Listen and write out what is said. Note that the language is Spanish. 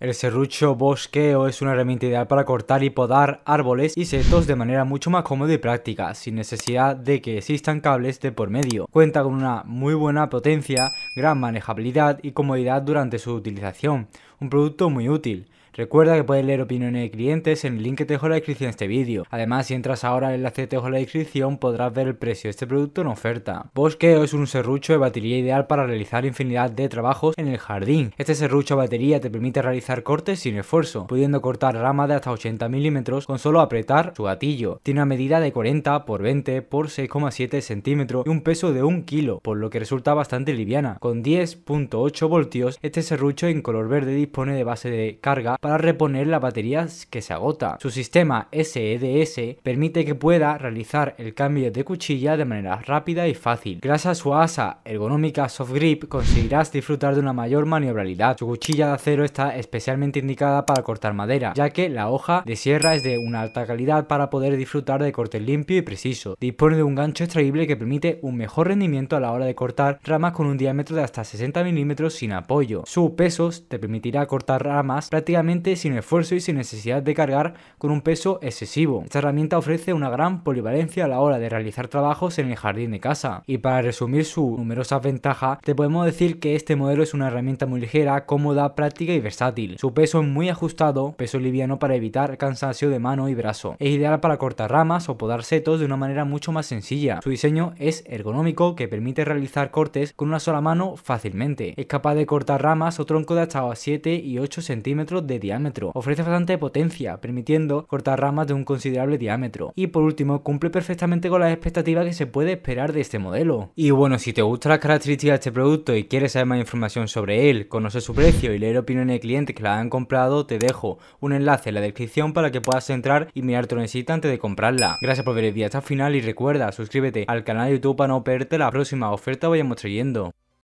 El serrucho bosqueo es una herramienta ideal para cortar y podar árboles y setos de manera mucho más cómoda y práctica, sin necesidad de que existan cables de por medio. Cuenta con una muy buena potencia, gran manejabilidad y comodidad durante su utilización un producto muy útil. Recuerda que puedes leer opiniones de clientes en el link que te dejo en la descripción de este vídeo. Además, si entras ahora en el enlace que te dejo en la descripción, podrás ver el precio de este producto en oferta. Bosqueo es un serrucho de batería ideal para realizar infinidad de trabajos en el jardín. Este serrucho a batería te permite realizar cortes sin esfuerzo, pudiendo cortar ramas de hasta 80 milímetros con solo apretar su gatillo. Tiene una medida de 40 x 20 x 6,7 centímetros y un peso de 1 kilo, por lo que resulta bastante liviana. Con 10.8 voltios, este serrucho en color verde disponible dispone de base de carga para reponer las baterías que se agota. Su sistema SEDS e permite que pueda realizar el cambio de cuchilla de manera rápida y fácil. Gracias a su asa ergonómica Soft Grip conseguirás disfrutar de una mayor maniobralidad. Su cuchilla de acero está especialmente indicada para cortar madera, ya que la hoja de sierra es de una alta calidad para poder disfrutar de corte limpio y preciso. Dispone de un gancho extraíble que permite un mejor rendimiento a la hora de cortar ramas con un diámetro de hasta 60 milímetros sin apoyo. Su peso te permitirá cortar ramas prácticamente sin esfuerzo y sin necesidad de cargar con un peso excesivo. Esta herramienta ofrece una gran polivalencia a la hora de realizar trabajos en el jardín de casa. Y para resumir su numerosas ventajas te podemos decir que este modelo es una herramienta muy ligera, cómoda, práctica y versátil. Su peso es muy ajustado, peso liviano para evitar cansancio de mano y brazo. Es ideal para cortar ramas o podar setos de una manera mucho más sencilla. Su diseño es ergonómico que permite realizar cortes con una sola mano fácilmente. Es capaz de cortar ramas o tronco de hasta 7 y 8 centímetros de diámetro. Ofrece bastante potencia, permitiendo cortar ramas de un considerable diámetro. Y por último, cumple perfectamente con las expectativas que se puede esperar de este modelo. Y bueno, si te gustan las características de este producto y quieres saber más información sobre él, conocer su precio y leer opiniones de clientes que la han comprado, te dejo un enlace en la descripción para que puedas entrar y mirar tu necesita antes de comprarla. Gracias por ver el día hasta el final y recuerda, suscríbete al canal de YouTube para no perderte la próxima oferta que vayamos trayendo.